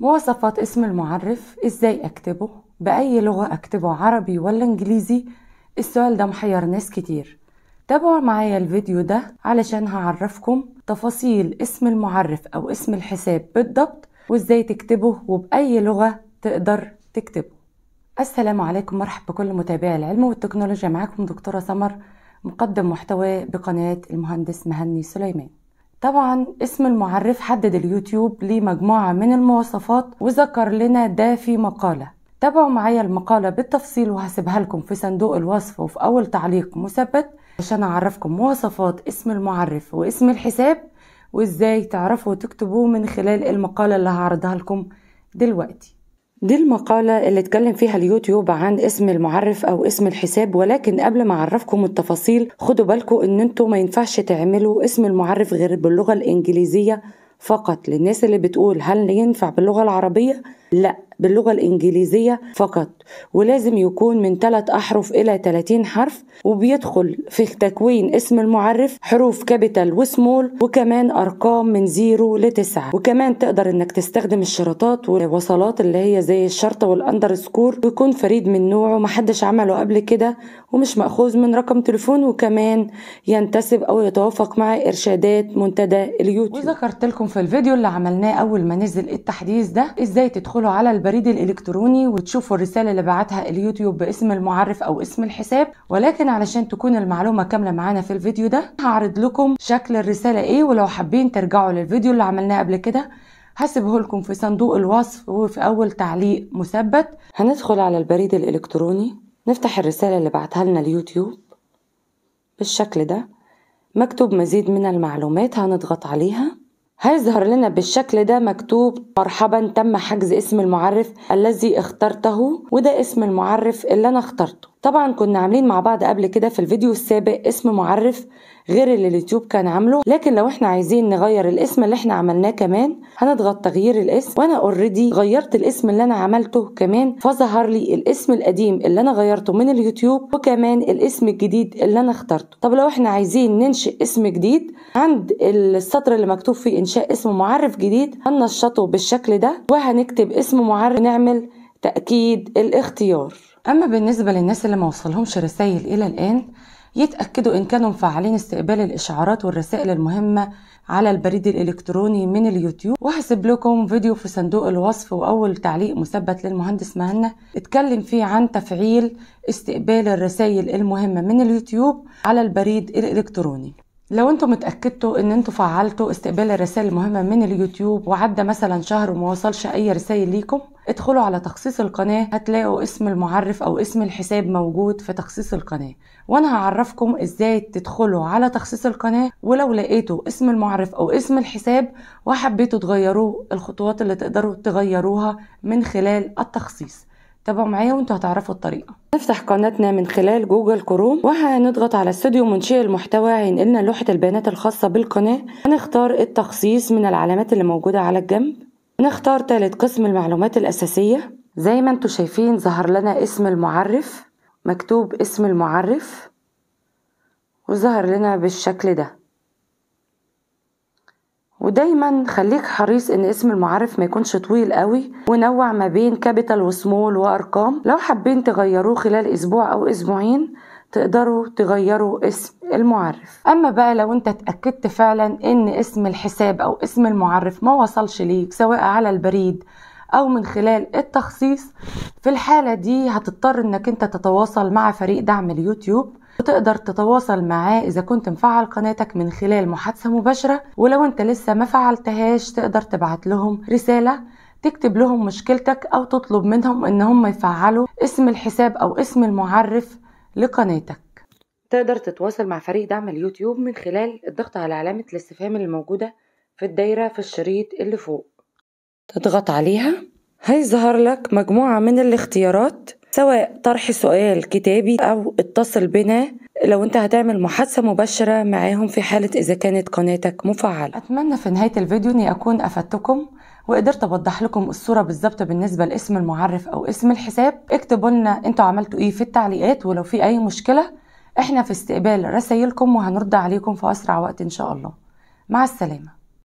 مواصفات اسم المعرف ازاي اكتبه باي لغه اكتبه عربي ولا انجليزي السؤال ده محير ناس كتير تابعوا معايا الفيديو ده علشان هعرفكم تفاصيل اسم المعرف او اسم الحساب بالضبط وازاي تكتبه وباي لغه تقدر تكتبه السلام عليكم مرحبا بكل متابعي العلم والتكنولوجيا معاكم دكتوره سمر مقدم محتوى بقناه المهندس مهني سليمان طبعا اسم المعرف حدد اليوتيوب لمجموعة من المواصفات وذكر لنا ده في مقالة تابعوا معايا المقالة بالتفصيل وهسيبها لكم في صندوق الوصف وفي أول تعليق مثبت عشان أعرفكم مواصفات اسم المعرف واسم الحساب وإزاي تعرفوا تكتبوه من خلال المقالة اللي هعرضها لكم دلوقتي دي المقالة اللي اتكلم فيها اليوتيوب عن اسم المعرف أو اسم الحساب ولكن قبل ما أعرفكم التفاصيل خدوا بالكم إن انتوا ما ينفعش تعملوا اسم المعرف غير باللغة الإنجليزية فقط للناس اللي بتقول هل ينفع باللغة العربية؟ لأ باللغة الإنجليزية فقط ولازم يكون من 3 أحرف إلى 30 حرف وبيدخل في تكوين اسم المعرف حروف كابيتال وسمول وكمان أرقام من 0 ل 9 وكمان تقدر إنك تستخدم الشرطات والوصلات اللي هي زي الشرطة والأندرسكور ويكون فريد من نوعه محدش عمله قبل كده ومش مأخوذ من رقم تليفون وكمان ينتسب أو يتوافق مع إرشادات منتدى اليوتيوب وذكرت لكم في الفيديو اللي عملناه أول ما نزل التحديث ده إزاي تدخلوا على الب... البريد الإلكتروني وتشوفوا الرسالة اللي بعتها اليوتيوب باسم المعرف أو اسم الحساب ولكن علشان تكون المعلومة كاملة معانا في الفيديو ده هعرض لكم شكل الرسالة إيه ولو حابين ترجعوا للفيديو اللي عملناه قبل كده هسيبه لكم في صندوق الوصف وفي أول تعليق مثبت هندخل على البريد الإلكتروني نفتح الرسالة اللي بعتها لنا اليوتيوب بالشكل ده مكتوب مزيد من المعلومات هنضغط عليها هيظهر لنا بالشكل ده مكتوب مرحبا تم حجز اسم المعرف الذي اخترته وده اسم المعرف اللي انا اخترته طبعا كنا عاملين مع بعض قبل كده في الفيديو السابق اسم معرف غير اللي اليوتيوب كان عامله لكن لو احنا عايزين نغير الاسم اللي احنا عملناه كمان هنضغط تغيير الاسم وانا اوريدي غيرت الاسم اللي انا عملته كمان فظهر لي الاسم القديم اللي انا غيرته من اليوتيوب وكمان الاسم الجديد اللي انا اخترته طب لو احنا عايزين ننشئ اسم جديد عند السطر اللي مكتوب فيه انشاء اسم معرف جديد هننشطه بالشكل ده وهنكتب اسم معرف نعمل تأكيد الاختيار أما بالنسبة للناس اللي ما وصلهمش رسائل إلى الآن يتأكدوا إن كانوا مفعلين استقبال الإشعارات والرسائل المهمة على البريد الإلكتروني من اليوتيوب وهسيب لكم فيديو في صندوق الوصف وأول تعليق مثبت للمهندس مهنا اتكلم فيه عن تفعيل استقبال الرسائل المهمة من اليوتيوب على البريد الإلكتروني لو انتم متأكدتوا ان انتم فعلتوا استقبال الرسائل المهمة من اليوتيوب وعدى مثلا شهر وما وصلش اي رسائل ليكم ادخلوا على تخصيص القناة هتلاقوا اسم المعرف او اسم الحساب موجود في تخصيص القناة وانا هعرفكم ازاي تدخلوا على تخصيص القناة ولو لقيتوا اسم المعرف او اسم الحساب وحبيتوا تغيروه الخطوات اللي تقدروا تغيروها من خلال التخصيص تابعوا معايا وانتوا هتعرفوا الطريقه نفتح قناتنا من خلال جوجل كروم وهنضغط على استوديو منشئ المحتوى هينقلنا لوحه البيانات الخاصه بالقناه هنختار التخصيص من العلامات اللي موجوده على الجنب نختار ثالث قسم المعلومات الاساسيه زي ما انتوا شايفين ظهر لنا اسم المعرف مكتوب اسم المعرف وظهر لنا بالشكل ده ودايما خليك حريص ان اسم المعرف ما يكونش طويل قوي ونوع ما بين كابيتال وسمول وارقام لو حابين تغيروه خلال اسبوع او اسبوعين تقدروا تغيروا اسم المعرف اما بقى لو انت اتاكدت فعلا ان اسم الحساب او اسم المعرف ما وصلش ليك سواء على البريد او من خلال التخصيص في الحاله دي هتضطر انك انت تتواصل مع فريق دعم اليوتيوب وتقدر تتواصل معاه إذا كنت مفعل قناتك من خلال محادثة مباشرة ولو أنت لسه ما فعلتهاش تقدر تبعت لهم رسالة تكتب لهم مشكلتك أو تطلب منهم إن هم يفعلوا اسم الحساب أو اسم المعرف لقناتك تقدر تتواصل مع فريق دعم اليوتيوب من خلال الضغط على علامة الاستفهام الموجودة في الدايرة في الشريط اللي فوق تضغط عليها هيظهر لك مجموعة من الاختيارات سواء طرح سؤال كتابي أو اتصل بنا لو انت هتعمل محادثة مباشرة معاهم في حالة إذا كانت قناتك مفعلة أتمنى في نهاية الفيديو أني أكون أفدتكم وقدرت اوضح لكم الصوره بالظبط بالنسبه لاسم المعرف او اسم الحساب اكتبوا لنا انتوا عملتوا ايه في التعليقات ولو في اي مشكله احنا في استقبال رسايلكم وهنرد عليكم في اسرع وقت ان شاء الله مع السلامه